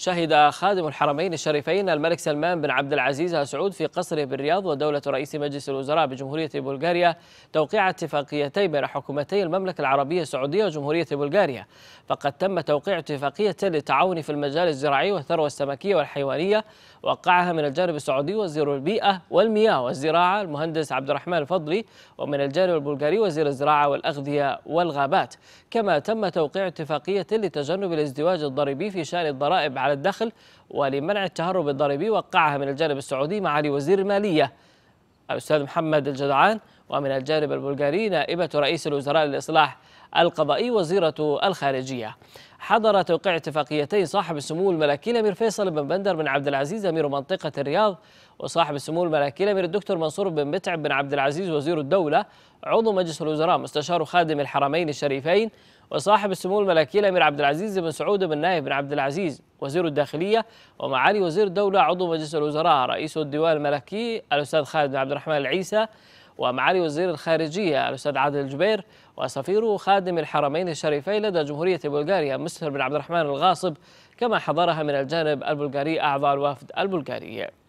شهد خادم الحرمين الشريفين الملك سلمان بن عبد العزيز ال سعود في قصره بالرياض ودولة رئيس مجلس الوزراء بجمهورية بلغاريا توقيع اتفاقيتين بين حكومتي المملكة العربية السعودية وجمهورية بلغاريا فقد تم توقيع اتفاقية للتعاون في المجال الزراعي والثروة السمكية والحيوانية وقعها من الجانب السعودي وزير البيئة والمياه والزراعة المهندس عبد الرحمن الفضلي ومن الجانب البلغاري وزير الزراعة والأغذية والغابات كما تم توقيع اتفاقية لتجنب الازدواج الضريبي في شأن الضرائب على الدخل ولمنع التهرب الضريبي وقعها من الجانب السعودي معالي وزير المالية الأستاذ محمد الجدعان ومن الجانب البلغاري نائبة رئيس الوزراء للإصلاح القضائي وزيرة الخارجية حضر توقيع اتفاقيتي صاحب السمو الملكي الامير فيصل بن بندر بن عبد العزيز امير منطقه الرياض وصاحب السمو الملكي الامير الدكتور منصور بن متعب بن عبد العزيز وزير الدوله عضو مجلس الوزراء مستشار خادم الحرمين الشريفين وصاحب السمو الملكي الامير عبد العزيز بن سعود بن نايف بن عبد العزيز وزير الداخليه ومعالي وزير الدوله عضو مجلس الوزراء رئيس الديوان الملكي الاستاذ خالد بن عبد الرحمن العيسى ومعالي وزير الخارجية الأستاذ عادل الجبير وسفير خادم الحرمين الشريفين لدى جمهورية بلغاريا مستر بن عبد الرحمن الغاصب كما حضرها من الجانب البلغاري أعضاء الوفد البلغاري